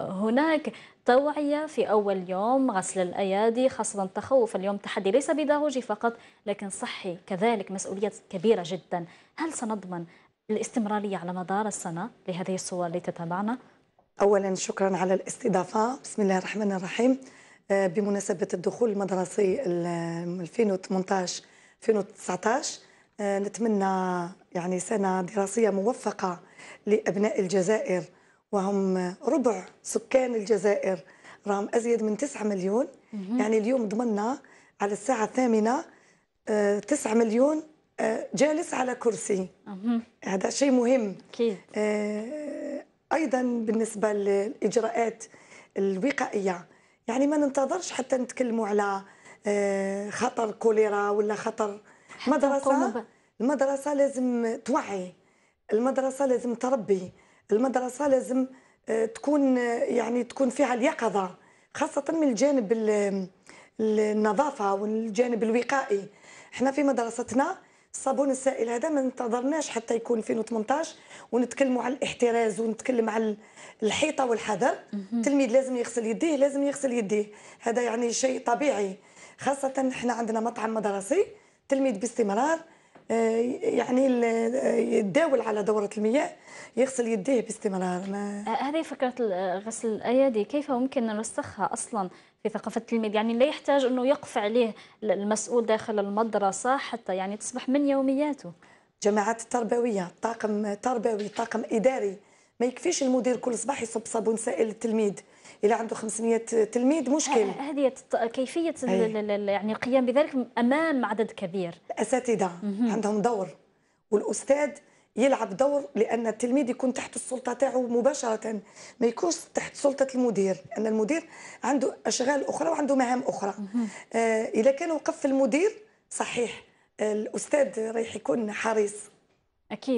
هناك توعية في أول يوم غسل الأيادي خاصة تخوف اليوم تحدي ليس بيداغوجي فقط لكن صحي كذلك مسؤولية كبيرة جدا هل سنضمن الاستمرارية على مدار السنة لهذه الصور اللي تتابعنا؟ أولا شكرا على الاستضافة بسم الله الرحمن الرحيم آه، بمناسبة الدخول المدرسي 2018 2019 آه، نتمنى يعني سنة دراسية موفقة لأبناء الجزائر وهم ربع سكان الجزائر راهم أزيد من 9 مليون يعني اليوم ضمننا على الساعة الثامنة 9 آه، مليون آه، جالس على كرسي هذا شيء مهم أكيد. آه، أيضا بالنسبة للإجراءات الوقائية يعني ما ننتظرش حتى نتكلموا على خطر كوليرا ولا خطر مدرسة المدرسة لازم توعي المدرسة لازم تربي المدرسه لازم آه، تكون آه، يعني تكون فيها اليقظه خاصه من الجانب النظافه والجانب الوقائي احنا في مدرستنا الصابون السائل هذا ما انتظرناش حتى يكون 2018 ونتكلموا على الاحتراز ونتكلم على الحيطه والحذر التلميذ لازم يغسل يديه لازم يغسل يديه هذا يعني شيء طبيعي خاصه احنا عندنا مطعم مدرسي التلميذ باستمرار آه، يعني يداول على دورة المياه يغسل يديه باستمرار ما... آه، هذه فكرة آه، غسل الأيادي كيف ممكن نرسخها أصلا في ثقافة التلميذ يعني لا يحتاج أنه يقف عليه المسؤول داخل المدرسة حتى يعني تصبح من يومياته جماعات التربوية طاقم تربوي طاقم إداري ما يكفيش المدير كل صباح يصب صابون سائل للتلميذ الى عنده 500 تلميذ مشكل هذه كيفيه يعني القيام بذلك امام عدد كبير الاساتذه عندهم دور والاستاذ يلعب دور لان التلميذ يكون تحت السلطه تاعو مباشره ما يكونش تحت سلطه المدير لان المدير عنده اشغال اخرى وعنده مهام اخرى آه اذا كان وقف المدير صحيح الاستاذ رايح يكون حريص اكيد